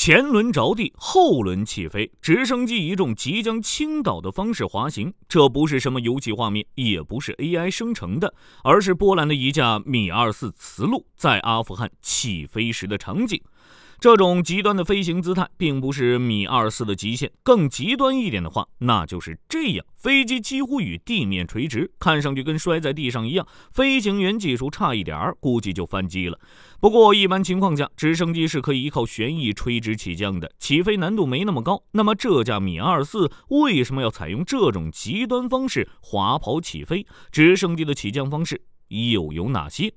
前轮着地，后轮起飞，直升机以一种即将倾倒的方式滑行。这不是什么游戏画面，也不是 AI 生成的，而是波兰的一架米二四雌鹿在阿富汗起飞时的场景。这种极端的飞行姿态并不是米二四的极限，更极端一点的话，那就是这样：飞机几乎与地面垂直，看上去跟摔在地上一样。飞行员技术差一点儿，估计就翻机了。不过一般情况下，直升机是可以依靠旋翼垂直起降的，起飞难度没那么高。那么这架米二四为什么要采用这种极端方式滑跑起飞？直升机的起降方式又有哪些？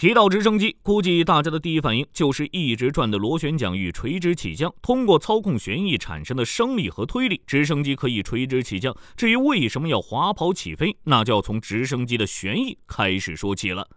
提到直升机，估计大家的第一反应就是一直转的螺旋桨与垂直起降。通过操控旋翼产生的升力和推力，直升机可以垂直起降。至于为什么要滑跑起飞，那就要从直升机的旋翼开始说起了。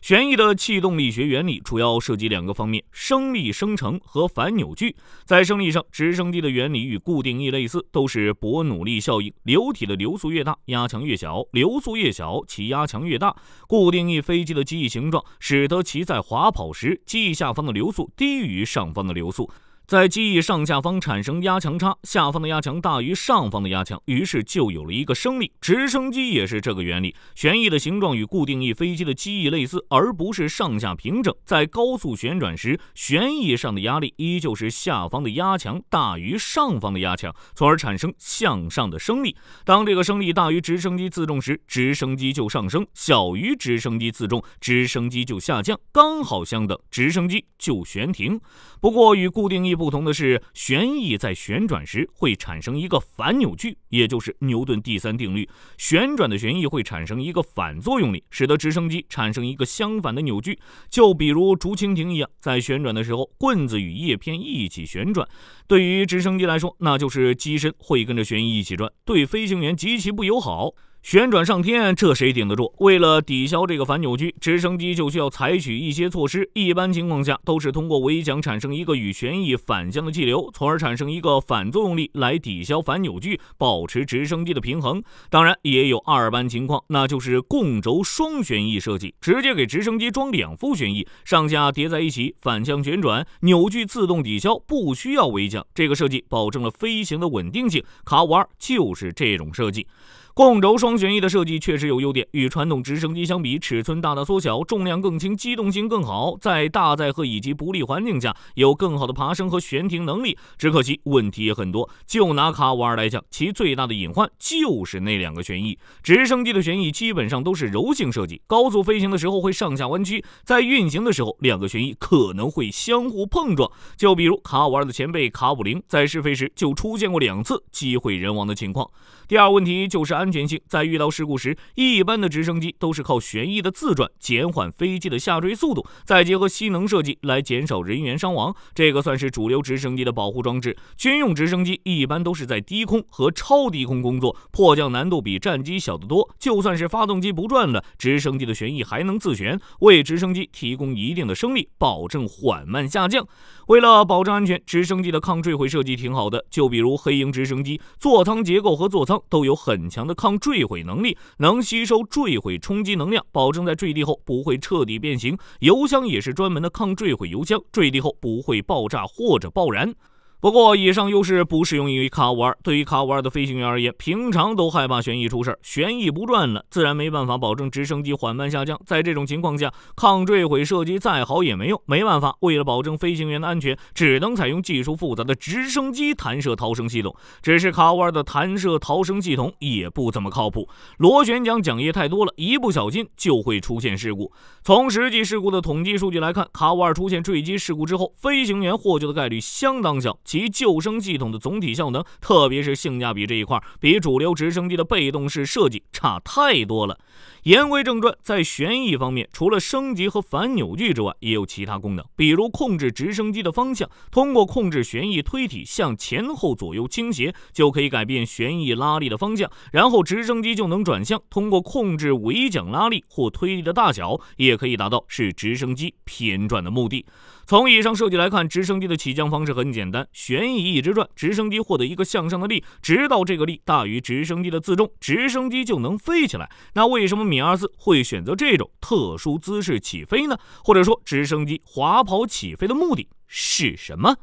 旋翼的气动力学原理主要涉及两个方面：升力生成和反扭矩。在升力上，直升机的原理与固定翼类似，都是伯努利效应。流体的流速越大，压强越小；流速越小，其压强越大。固定翼飞机的机翼形状使得其在滑跑时，机翼下方的流速低于上方的流速。在机翼上下方产生压强差，下方的压强大于上方的压强，于是就有了一个升力。直升机也是这个原理。旋翼的形状与固定翼飞机的机翼类似，而不是上下平整。在高速旋转时，旋翼上的压力依旧是下方的压强大于上方的压强，从而产生向上的升力。当这个升力大于直升机自重时，直升机就上升；小于直升机自重，直升机就下降；刚好相等，直升机就悬停。不过与固定翼不同的是，旋翼在旋转时会产生一个反扭矩，也就是牛顿第三定律。旋转的旋翼会产生一个反作用力，使得直升机产生一个相反的扭矩。就比如竹蜻蜓一样，在旋转的时候，棍子与叶片一起旋转。对于直升机来说，那就是机身会跟着旋翼一起转，对飞行员极其不友好。旋转上天，这谁顶得住？为了抵消这个反扭矩，直升机就需要采取一些措施。一般情况下，都是通过尾桨产生一个与旋翼反向的气流，从而产生一个反作用力来抵消反扭矩，保持直升机的平衡。当然，也有二般情况，那就是共轴双旋翼设计，直接给直升机装两副旋翼，上下叠在一起，反向旋转，扭矩自动抵消，不需要尾桨。这个设计保证了飞行的稳定性。卡五二就是这种设计。共轴双旋翼的设计确实有优点，与传统直升机相比，尺寸大大缩小，重量更轻，机动性更好，在大载荷以及不利环境下有更好的爬升和悬停能力。只可惜问题也很多，就拿卡五二来讲，其最大的隐患就是那两个旋翼。直升机的旋翼基本上都是柔性设计，高速飞行的时候会上下弯曲，在运行的时候两个旋翼可能会相互碰撞。就比如卡五二的前辈卡五零在试飞时就出现过两次机毁人亡的情况。第二问题就是安。安全性在遇到事故时，一般的直升机都是靠旋翼的自转减缓飞机的下坠速度，再结合吸能设计来减少人员伤亡。这个算是主流直升机的保护装置。军用直升机一般都是在低空和超低空工作，迫降难度比战机小得多。就算是发动机不转了，直升机的旋翼还能自旋，为直升机提供一定的升力，保证缓慢下降。为了保证安全，直升机的抗坠毁设计挺好的。就比如黑鹰直升机，座舱结构和座舱都有很强的。抗坠毁能力能吸收坠毁冲击能量，保证在坠地后不会彻底变形。油箱也是专门的抗坠毁油箱，坠地后不会爆炸或者爆燃。不过，以上优势不适用于卡五二。对于卡五二的飞行员而言，平常都害怕旋翼出事儿，旋翼不转了，自然没办法保证直升机缓慢下降。在这种情况下，抗坠毁设计再好也没用，没办法。为了保证飞行员的安全，只能采用技术复杂的直升机弹射逃生系统。只是卡五二的弹射逃生系统也不怎么靠谱，螺旋桨桨叶太多了，一不小心就会出现事故。从实际事故的统计数据来看，卡五二出现坠机事故之后，飞行员获救的概率相当小。其救生系统的总体效能，特别是性价比这一块，比主流直升机的被动式设计差太多了。言归正传，在旋翼方面，除了升级和反扭矩之外，也有其他功能，比如控制直升机的方向。通过控制旋翼推体向前后左右倾斜，就可以改变旋翼拉力的方向，然后直升机就能转向。通过控制尾桨拉力或推力的大小，也可以达到使直升机偏转的目的。从以上设计来看，直升机的起降方式很简单，旋翼一直转，直升机获得一个向上的力，直到这个力大于直升机的自重，直升机就能飞起来。那为什么米二四会选择这种特殊姿势起飞呢？或者说，直升机滑跑起飞的目的是什么？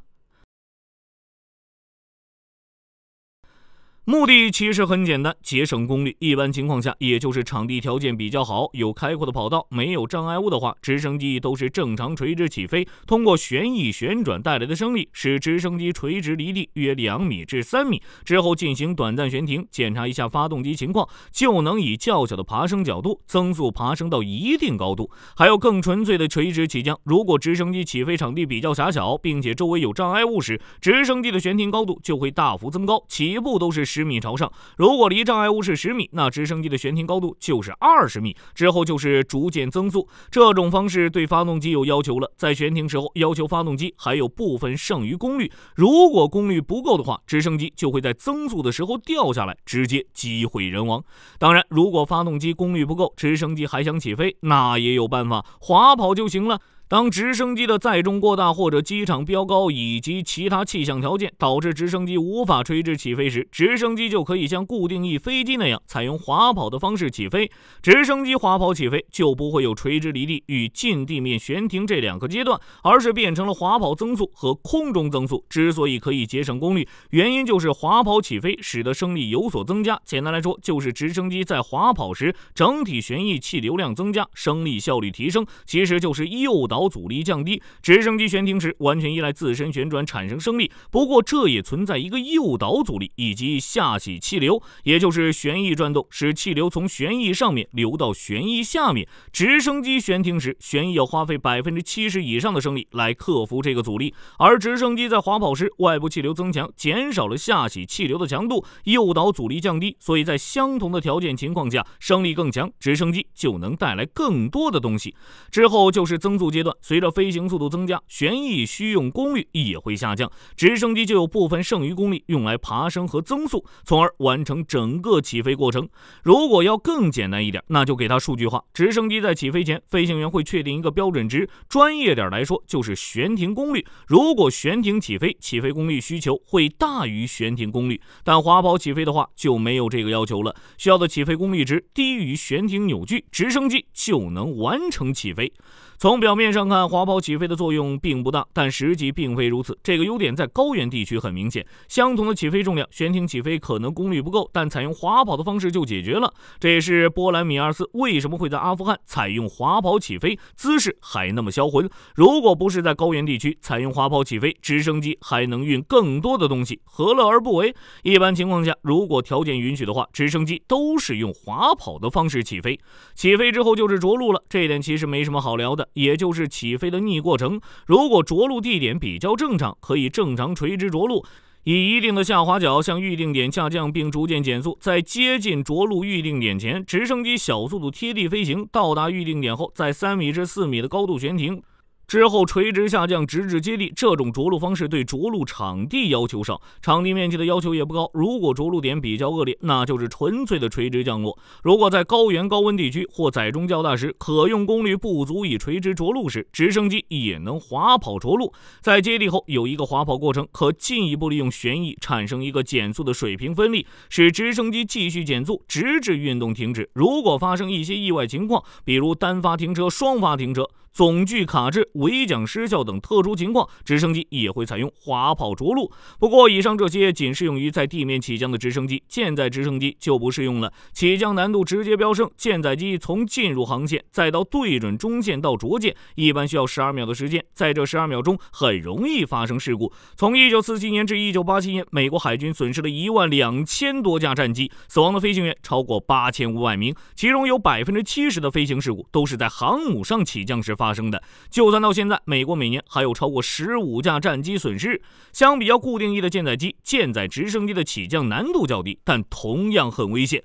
目的其实很简单，节省功率。一般情况下，也就是场地条件比较好，有开阔的跑道，没有障碍物的话，直升机都是正常垂直起飞，通过旋翼旋转带来的升力，使直升机垂直离地约两米至三米之后进行短暂悬停，检查一下发动机情况，就能以较小的爬升角度增速爬升到一定高度。还有更纯粹的垂直起降。如果直升机起飞场地比较狭小，并且周围有障碍物时，直升机的悬停高度就会大幅增高，起步都是。十米朝上，如果离障碍物是十米，那直升机的悬停高度就是二十米。之后就是逐渐增速，这种方式对发动机有要求了。在悬停时候，要求发动机还有部分剩余功率。如果功率不够的话，直升机就会在增速的时候掉下来，直接机毁人亡。当然，如果发动机功率不够，直升机还想起飞，那也有办法，滑跑就行了。当直升机的载重过大，或者机场标高以及其他气象条件导致直升机无法垂直起飞时，直升机就可以像固定翼飞机那样采用滑跑的方式起飞。直升机滑跑起飞就不会有垂直离地与近地面悬停这两个阶段，而是变成了滑跑增速和空中增速。之所以可以节省功率，原因就是滑跑起飞使得升力有所增加。简单来说，就是直升机在滑跑时整体旋翼气流量增加，升力效率提升，其实就是诱导。导阻力降低，直升机悬停时完全依赖自身旋转产生升力。不过这也存在一个诱导阻力以及下起气流，也就是旋翼转动使气流从旋翼上面流到旋翼下面。直升机悬停时，旋翼要花费百分之七十以上的升力来克服这个阻力，而直升机在滑跑时，外部气流增强，减少了下起气流的强度，诱导阻力降低，所以在相同的条件情况下，升力更强，直升机就能带来更多的东西。之后就是增速阶。随着飞行速度增加，旋翼需用功率也会下降。直升机就有部分剩余功率用来爬升和增速，从而完成整个起飞过程。如果要更简单一点，那就给它数据化。直升机在起飞前，飞行员会确定一个标准值，专业点来说就是悬停功率。如果悬停起飞，起飞功率需求会大于悬停功率；但滑跑起飞的话就没有这个要求了，需要的起飞功率值低于悬停扭矩，直升机就能完成起飞。从表面。上看滑跑起飞的作用并不大，但实际并非如此。这个优点在高原地区很明显。相同的起飞重量，悬停起飞可能功率不够，但采用滑跑的方式就解决了。这也是波兰米二四为什么会在阿富汗采用滑跑起飞姿势还那么销魂。如果不是在高原地区采用滑跑起飞，直升机还能运更多的东西，何乐而不为？一般情况下，如果条件允许的话，直升机都是用滑跑的方式起飞。起飞之后就是着陆了，这点其实没什么好聊的，也就是。起飞的逆过程，如果着陆地点比较正常，可以正常垂直着陆，以一定的下滑角向预定点下降，并逐渐减速。在接近着陆预定点前，直升机小速度贴地飞行，到达预定点后，在三米至四米的高度悬停。之后垂直下降直至接地，这种着陆方式对着陆场地要求少，场地面积的要求也不高。如果着陆点比较恶劣，那就是纯粹的垂直降落。如果在高原高温地区或载重较大时，可用功率不足以垂直着陆时，直升机也能滑跑着陆。在接地后有一个滑跑过程，可进一步利用旋翼产生一个减速的水平分力，使直升机继续减速直至运动停止。如果发生一些意外情况，比如单发停车、双发停车。总距卡滞、尾桨失效等特殊情况，直升机也会采用滑跑着陆。不过，以上这些仅适用于在地面起降的直升机，舰载直升机就不适用了，起降难度直接飙升。舰载机从进入航线，再到对准中线到着舰，一般需要十二秒的时间，在这十二秒钟很容易发生事故。从一九四七年至一九八七年，美国海军损失了一万两千多架战机，死亡的飞行员超过八千五百名，其中有百分之七十的飞行事故都是在航母上起降时发。发生的，就算到现在，美国每年还有超过十五架战机损失。相比较固定翼的舰载机，舰载直升机的起降难度较低，但同样很危险。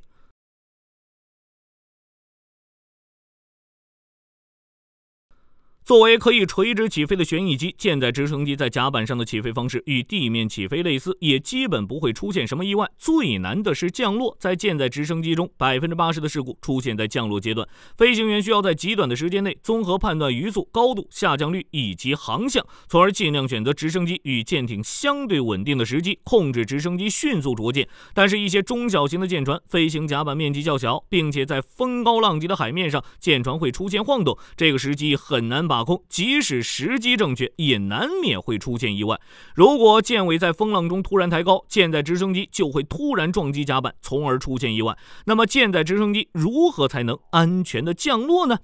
作为可以垂直起飞的旋翼机，舰载直升机在甲板上的起飞方式与地面起飞类似，也基本不会出现什么意外。最难的是降落，在舰载直升机中，百分之八十的事故出现在降落阶段。飞行员需要在极短的时间内综合判断余速、高度、下降率以及航向，从而尽量选择直升机与舰艇相对稳定的时机，控制直升机迅速着舰。但是，一些中小型的舰船飞行甲板面积较小，并且在风高浪急的海面上，舰船会出现晃动，这个时机很难把。即使时机正确，也难免会出现意外。如果舰尾在风浪中突然抬高，舰载直升机就会突然撞击甲板，从而出现意外。那么，舰载直升机如何才能安全的降落呢？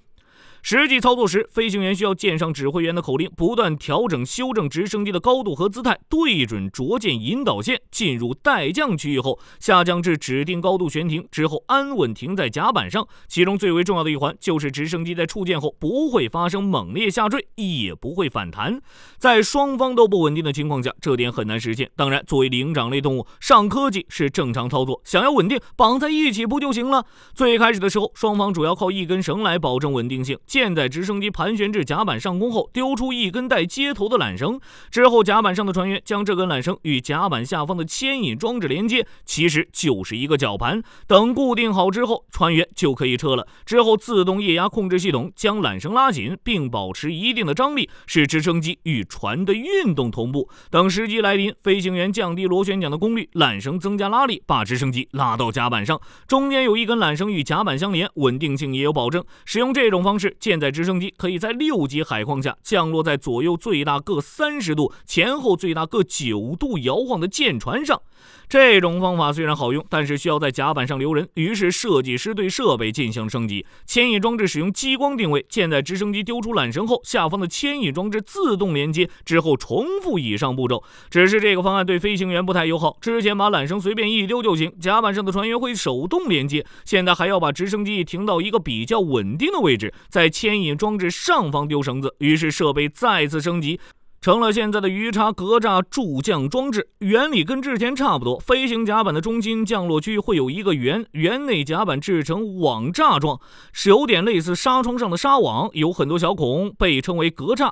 实际操作时，飞行员需要舰上指挥员的口令，不断调整修正直升机的高度和姿态，对准着舰引导线。进入待降区域后，下降至指定高度悬停，之后安稳停在甲板上。其中最为重要的一环就是直升机在触舰后不会发生猛烈下坠，也不会反弹。在双方都不稳定的情况下，这点很难实现。当然，作为灵长类动物，上科技是正常操作。想要稳定，绑在一起不就行了？最开始的时候，双方主要靠一根绳来保证稳定性。舰载直升机盘旋至甲板上空后，丢出一根带接头的缆绳，之后甲板上的船员将这根缆绳与甲板下方的牵引装置连接，其实就是一个绞盘。等固定好之后，船员就可以撤了。之后，自动液压控制系统将缆绳拉紧，并保持一定的张力，使直升机与船的运动同步。等时机来临，飞行员降低螺旋桨的功率，缆绳增加拉力，把直升机拉到甲板上。中间有一根缆绳与甲板相连，稳定性也有保证。使用这种方式。舰载直升机可以在六级海况下降落在左右最大各三十度、前后最大各九度摇晃的舰船上。这种方法虽然好用，但是需要在甲板上留人。于是设计师对设备进行了升级，牵引装置使用激光定位。舰载直升机丢出缆绳后，下方的牵引装置自动连接，之后重复以上步骤。只是这个方案对飞行员不太友好。之前把缆绳随便一丢就行，甲板上的船员会手动连接。现在还要把直升机停到一个比较稳定的位置，再。在牵引装置上方丢绳子，于是设备再次升级，成了现在的鱼叉格栅助降装置。原理跟之前差不多，飞行甲板的中心降落区会有一个圆，圆内甲板制成网栅状，是有点类似纱窗上的纱网，有很多小孔，被称为格栅。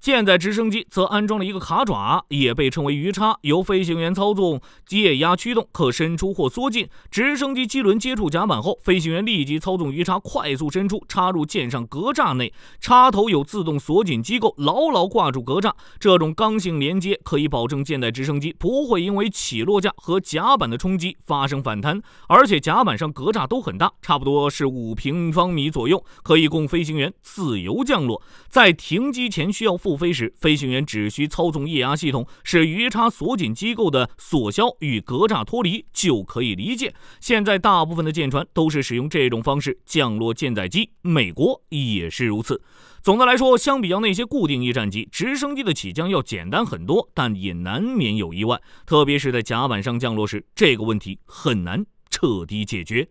舰载直升机则安装了一个卡爪，也被称为鱼叉，由飞行员操纵，液压驱动，可伸出或缩进。直升机机轮接触甲板后，飞行员立即操纵鱼叉快速伸出，插入舰上格栅内，插头有自动锁紧机构，牢牢挂住格栅。这种刚性连接可以保证舰载直升机不会因为起落架和甲板的冲击发生反弹。而且甲板上格栅都很大，差不多是五平方米左右，可以供飞行员自由降落。在停机前需要。不飞时，飞行员只需操纵液压系统，使鱼叉锁紧机构的锁销与格栅脱离，就可以离舰。现在大部分的舰船都是使用这种方式降落舰载机，美国也是如此。总的来说，相比较那些固定翼战机，直升机的起降要简单很多，但也难免有意外，特别是在甲板上降落时，这个问题很难彻底解决。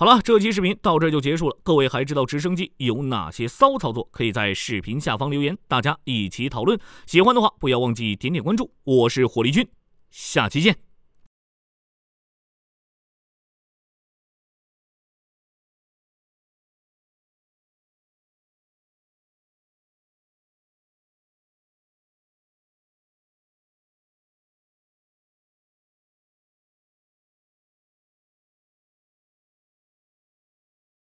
好了，这期视频到这就结束了。各位还知道直升机有哪些骚操作？可以在视频下方留言，大家一起讨论。喜欢的话，不要忘记点点关注。我是火力军，下期见。